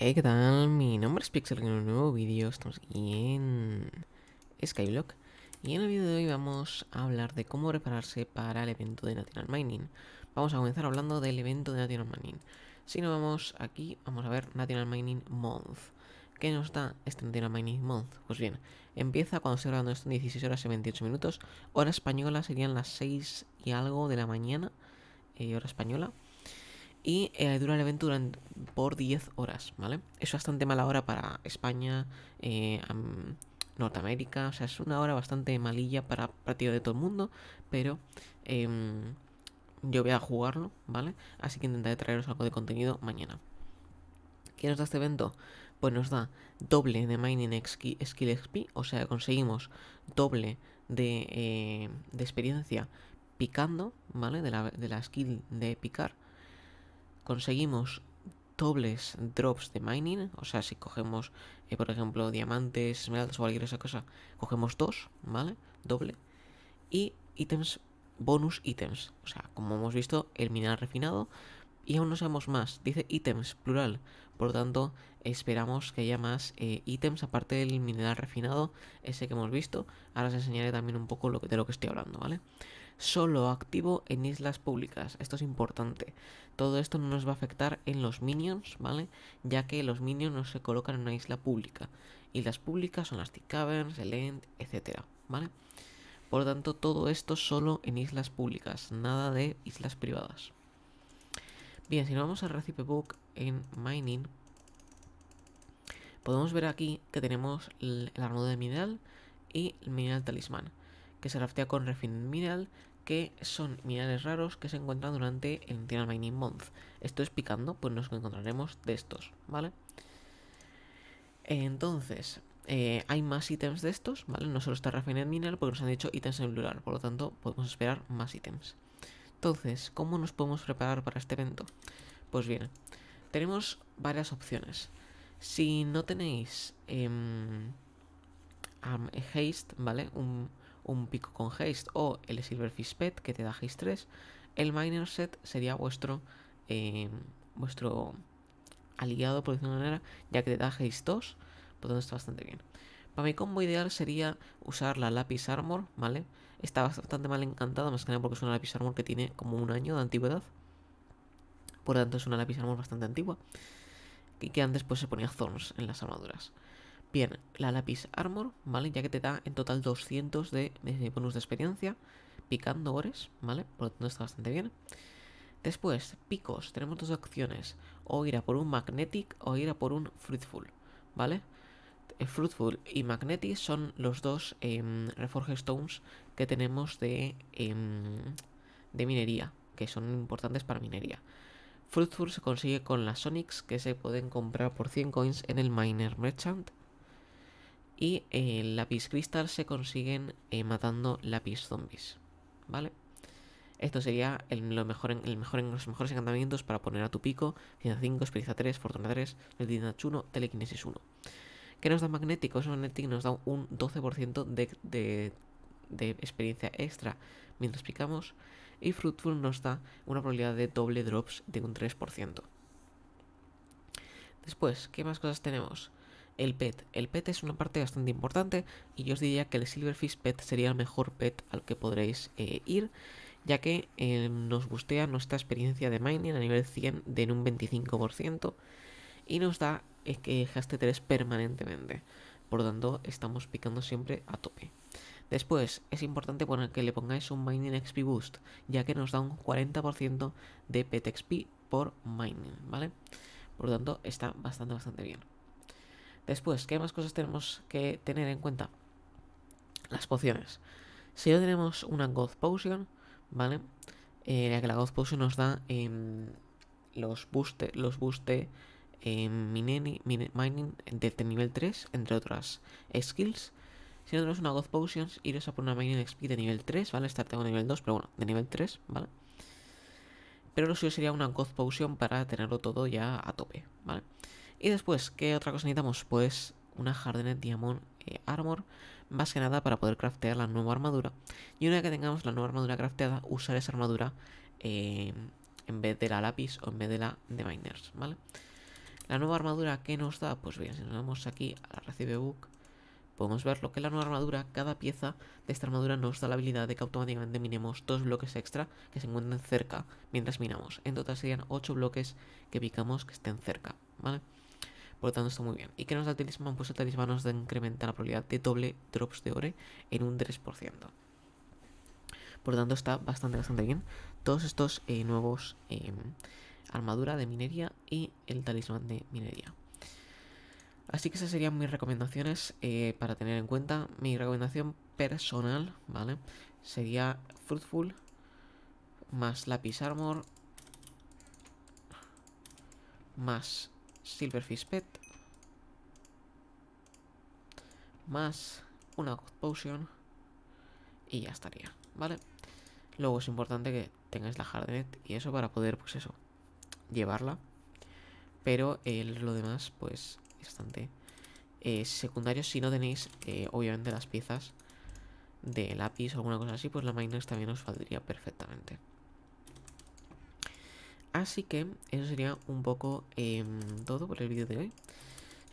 Hey, ¿qué tal? Mi nombre es Pixel en un nuevo vídeo. Estamos aquí en Skyblock. Y en el vídeo de hoy vamos a hablar de cómo prepararse para el evento de National Mining. Vamos a comenzar hablando del evento de National Mining. Si nos vamos aquí, vamos a ver National Mining Month. ¿Qué nos da este National Mining Month? Pues bien, empieza cuando se grabando esto en 16 horas y 28 minutos. Hora española serían las 6 y algo de la mañana. Eh, hora española y eh, dura el evento por 10 horas, ¿vale? Es bastante mala hora para España, eh, Norteamérica, o sea, es una hora bastante malilla para partido de todo el mundo, pero em, yo voy a jugarlo, ¿vale? Así que intentaré traeros algo de contenido mañana. ¿Qué nos da este evento? Pues nos da doble de Mining Skill XP, o sea, conseguimos doble eh, de, experiencia picando, ¿vale? De la, de la skill de picar conseguimos dobles drops de mining, o sea, si cogemos, eh, por ejemplo, diamantes, esmeraldas o cualquier esa cosa, cogemos dos, ¿vale? Doble. Y ítems, bonus ítems, o sea, como hemos visto, el mineral refinado, y aún no sabemos más, dice ítems, plural, por lo tanto, esperamos que haya más eh, ítems, aparte del mineral refinado, ese que hemos visto, ahora os enseñaré también un poco de lo que estoy hablando, ¿vale? vale solo activo en islas públicas. Esto es importante. Todo esto no nos va a afectar en los minions, ¿vale? Ya que los minions no se colocan en una isla pública. Islas públicas son las Tic Caverns, el End, etc. ¿Vale? Por lo tanto, todo esto solo en islas públicas, nada de islas privadas. Bien, si nos vamos al Recipe Book en Mining, podemos ver aquí que tenemos el, Armado de mineral y el mineral talismán, que se raftea con Refined Mineral, que son minerales raros que se encuentran durante el Internal Mining Month. Esto explicando, pues nos encontraremos de estos, ¿vale? Entonces, eh, hay más ítems de estos, ¿vale? No solo está Refined Mineral porque nos han dicho ítems en plural, por lo tanto podemos esperar más ítems. Entonces, ¿cómo nos podemos preparar para este evento? Pues bien, tenemos varias opciones. Si no tenéis em, haste, ¿vale? Un, un pico con haste o el Silverfish Pet que te da haste 3, el Miner Set sería vuestro, em, vuestro aliado, por decirlo manera, ya que te da haste 2, por lo tanto está bastante bien. Para mi combo ideal sería usar la Lapis Armor, ¿vale? Está bastante mal encantada, más que nada porque es una Lapis Armor que tiene como un año de antigüedad. Por lo tanto es una Lapis Armor bastante antigua. Y que antes pues se ponía Thorns en las armaduras. Bien, la lápiz armor, ¿vale? Ya que te da en total 200 de, bonus de experiencia, picando ores, ¿vale? Por lo tanto está bastante bien. Después, picos, tenemos dos opciones, o ir a por un magnetic o ir a por un fruitful, ¿vale? Eh, fruitful y Magnetic son los dos em, reforged Stones que tenemos de, em, de minería, que son importantes para minería. Fruitful se consigue con las Sonics que se pueden comprar por 100 coins en el Miner Merchant y eh, lápiz cristal se consiguen eh, matando lápiz zombies. ¿Vale? Esto sería lo mejor, el mejor, los mejores encantamientos para poner a tu pico. Ciencia 5, experiencia 3, fortuna 3, h 1, Telekinesis 1. ¿Qué nos da magnético? Eso magnético nos da un 12% de, de, experiencia extra mientras picamos. Y fruitful nos da una probabilidad de doble drops de un 3%. Después, ¿qué más cosas tenemos? el pet. El pet es una parte bastante importante y yo os diría que el Silverfish Pet sería el mejor pet al que podréis eh, ir, ya que eh, nos bustea nuestra experiencia de mining a nivel 100 de en un 25% y nos da eh, que haste 3 permanentemente. Por lo tanto, estamos picando siempre a tope. Después, es importante poner que le pongáis un Mining XP Boost, ya que nos da un 40% de Pet XP por Mining, ¿vale? Por lo tanto, está bastante, bastante bien. Después, ¿qué más cosas tenemos que tener en cuenta? Las pociones. Si no tenemos una God Potion, ¿vale? Eh, la que la God Potion nos da los boost, los booste mining, de nivel 3, entre otras skills. Si no tenemos una God Potion, iros a poner una Mining XP de nivel 3, ¿vale? Esta tengo nivel 2, pero bueno, de nivel 3, ¿vale? Pero lo suyo sería una God Potion para tenerlo todo ya a tope, ¿vale? vale y después, ¿qué otra cosa necesitamos? Pues una Hardened Diamond Armor, eh, más que nada para poder craftear la nueva armadura. Y una vez que tengamos la nueva armadura crafteada, usar esa armadura eh, en vez de la lápiz o en vez de la de miners ¿vale? La nueva armadura que nos da, pues bien, si nos vamos aquí a la recibe book, podemos ver lo que es la nueva armadura, cada pieza de esta armadura nos da la habilidad de que automáticamente minemos dos bloques extra que se encuentren cerca mientras minamos. En total serían ocho bloques que picamos que estén cerca, ¿vale? Por lo tanto, está muy bien. Y que pues, nos da talismán, pues el talismán nos incrementa la probabilidad de doble drops de ore en un 3%. Por lo tanto, está bastante, bastante bien. Todos estos eh, nuevos em, armadura de minería y el talismán de minería. Así que esas serían mis recomendaciones eh, para tener en cuenta. Mi recomendación personal, ¿vale? Sería Fruitful más Lapis Armor más Silverfish Pet. Más una God Potion. Y ya estaría, ¿vale? Luego es importante que tengáis la Hardenet y eso para poder, pues eso, llevarla. Pero lo demás, pues, bastante eh, secundario. Si no tenéis, eh, obviamente, las piezas de lápiz o alguna cosa así, pues la Minex también os valdría perfectamente. Así que eso sería un poco em, todo por el vídeo de hoy.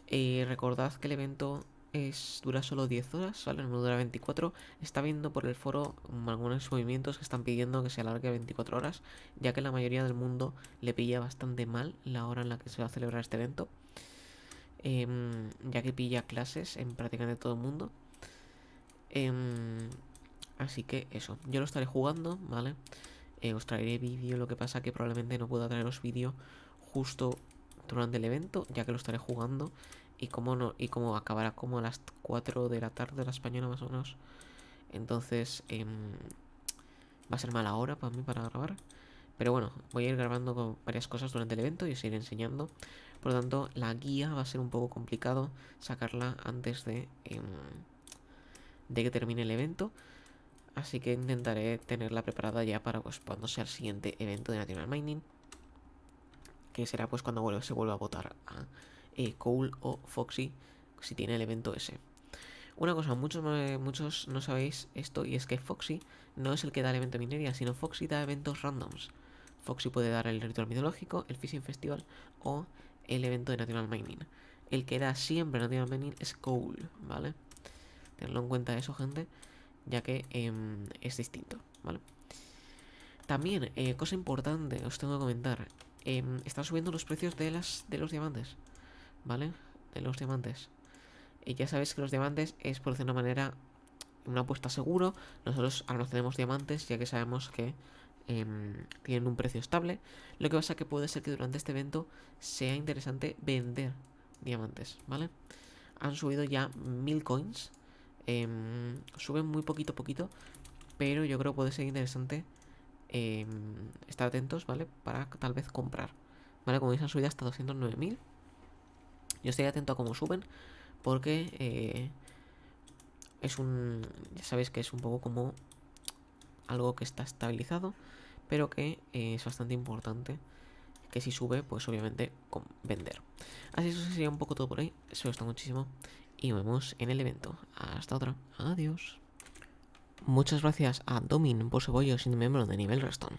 Eh, recordad que el evento es, dura solo 10 horas, ¿vale? No dura 24. Está viendo por el foro algunos movimientos que están pidiendo que se alargue 24 horas, ya que la mayoría del mundo le pilla bastante mal la hora en la que se va a celebrar este evento. Em, ya que pilla clases en prácticamente todo el mundo. Em, así que eso, yo lo estaré jugando, ¿vale? vale eh, os traeré vídeo, lo que pasa que probablemente no pueda traeros vídeo justo durante el evento, ya que lo estaré jugando y como no y acabará como a las 4 de la tarde la española más o menos. Entonces em, va a ser mala hora para mí para grabar. Pero bueno, voy a ir grabando varias cosas durante el evento y os iré enseñando. Por lo tanto, la guía va a ser un poco complicado sacarla antes de em, que termine el evento así que intentaré tenerla preparada ya para pues, cuando sea el siguiente evento de National Mining, que será pues cuando se vuelva a votar a eh, Cole o Foxy si tiene el evento ese. Una cosa, muchos, muchos no sabéis esto, y es que Foxy no es el que da el evento de minería, sino Foxy da eventos randoms. Foxy puede dar el ritual mitológico, el Fishing Festival o el evento de National Mining. El que da siempre National Mining es Cole, ¿vale? Tenlo en cuenta eso, gente ya que em, es distinto, ¿vale? También, eh, cosa importante, os tengo que comentar, em, están subiendo los precios de, las, de los diamantes, ¿vale? De los diamantes. Y ya sabéis que los diamantes es, por de una manera, una apuesta seguro. Nosotros ahora tenemos diamantes, ya que sabemos que em, tienen un precio estable. Lo que pasa que puede ser que durante este evento sea interesante vender diamantes, ¿vale? Han subido ya mil coins Em, suben muy poquito a poquito, pero yo creo que puede ser interesante em, estar atentos, ¿vale? Para tal vez comprar, ¿vale? Como veis han subido hasta 209.000. Yo estoy atento a cómo suben, porque eh, es un... Ya sabéis que es un poco como algo que está estabilizado, pero que eh, es bastante importante que si sube, pues obviamente con vender. Así que eso sería un poco todo por hoy. Espero os muchísimo y nos vemos en el evento. Hasta otra. Adiós. Muchas gracias a Domin por su apoyo siendo miembro de nivel Restón.